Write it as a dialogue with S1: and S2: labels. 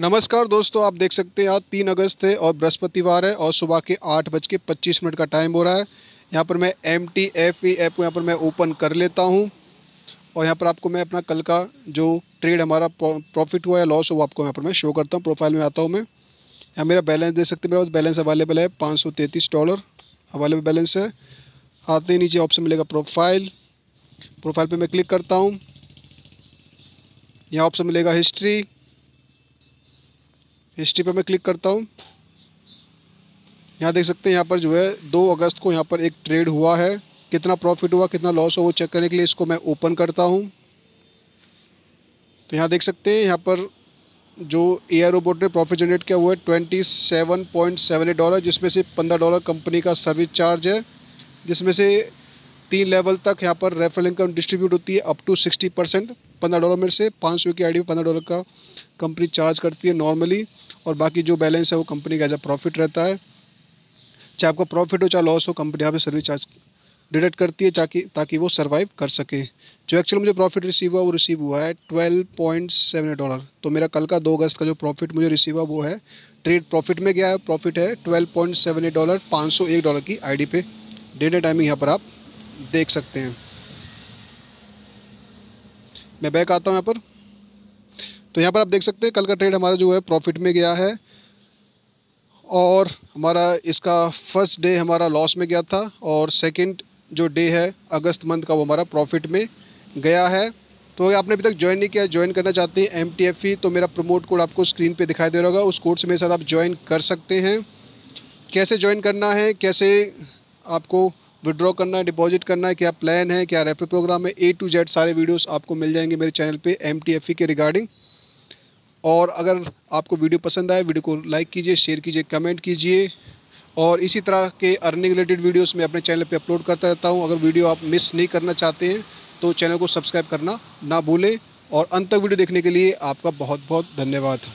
S1: नमस्कार दोस्तों आप देख सकते हैं आज तीन अगस्त है और बृहस्पतिवार है और सुबह के आठ बज के पच्चीस मिनट का टाइम हो रहा है यहाँ पर मैं M T F E app को यहाँ पर मैं ओपन कर लेता हूँ और यहाँ पर आपको मैं अपना कल का जो ट्रेड हमारा प्रॉफिट हुआ या लॉस हुआ आपको यहाँ पर मैं शो करता हूँ प्रोफाइल में आता हूँ मैं यहाँ मेरा बैलेंस देख सकते हैं मेरा बैलेंस अवेलेबल है पाँच डॉलर अवेलेबल बैलेंस है आते ही नीचे ऑप्शन मिलेगा प्रोफाइल प्रोफाइल पर मैं क्लिक करता हूँ यहाँ ऑप्शन मिलेगा हिस्ट्री हिस्ट्री पर मैं क्लिक करता हूँ यहाँ देख सकते हैं यहाँ पर जो है दो अगस्त को यहाँ पर एक ट्रेड हुआ है कितना प्रॉफिट हुआ कितना लॉस हुआ वो चेक करने के लिए इसको मैं ओपन करता हूँ तो यहाँ देख सकते हैं यहाँ पर जो ए रोबोट ने प्रॉफिट जनरेट किया हुआ है twenty seven point seven eight dollar जिसमें से पंद्रह डॉलर कंपनी का सर्विस चार्ज है जिसमें से तीन लेवल तक यहाँ पर रेफरल इनकम डिस्ट्रीब्यूट होती है अप टू सिक्सटी परसेंट पंद्रह डॉलर में से पाँच सौ की आई डी पंद्रह डॉलर का कंपनी चार्ज करती है नॉर्मली और बाकी जो बैलेंस है वो कंपनी का एज अ प्रॉफिट रहता है चाहे आपका प्रॉफिट हो चाहे लॉस हो कंपनी यहाँ पे सर्विस चार्ज डिडक्ट करती है ताकि ताकि वो सर्वाइव कर सके जो एक्चुअल मुझे प्रॉफिट रिसीव हुआ वो रिसीव हुआ है ट्वेल्व पॉइंट सेवन डॉलर तो मेरा कल का दो अगस्त का जो प्रॉफिट मुझे रिसीव हुआ वो है ट्रेड प्रॉफिट में गया है प्रॉफिट है twelve point seven eight dollar पाँच सौ एक डॉलर की आईडी पे डेटे टाइमिंग यहाँ पर आप देख सकते हैं मैं बैक आता हूँ यहाँ पर तो यहाँ पर आप देख सकते हैं कल का ट्रेड हमारा जो है प्रॉफिट में गया है और हमारा इसका फर्स्ट डे हमारा लॉस में गया था और सेकंड जो डे है अगस्त मंथ का वो हमारा प्रॉफिट में गया है तो अगर आपने अभी तक ज्वाइन नहीं किया ज्वाइन करना चाहते हैं एम e, तो मेरा प्रमोट कोड आपको स्क्रीन पे दिखाई दे रहा होगा उस कोड से मेरे साथ आप ज्वाइन कर सकते हैं कैसे ज्वाइन करना है कैसे आपको विड्रॉ करना है डिपॉजिट करना है क्या प्लान है क्या रेफर प्रोग्राम है ए टू जेड सारे वीडियोस आपको मिल जाएंगे मेरे चैनल पे एम e के रिगार्डिंग और अगर आपको वीडियो पसंद आए वीडियो को लाइक कीजिए शेयर कीजिए कमेंट कीजिए और इसी तरह के अर्निंग रिलेटेड वीडियोस मैं अपने चैनल पे अपलोड करता रहता हूँ अगर वीडियो आप मिस नहीं करना चाहते हैं तो चैनल को सब्सक्राइब करना ना भूलें और अंत तक वीडियो देखने के लिए आपका बहुत बहुत धन्यवाद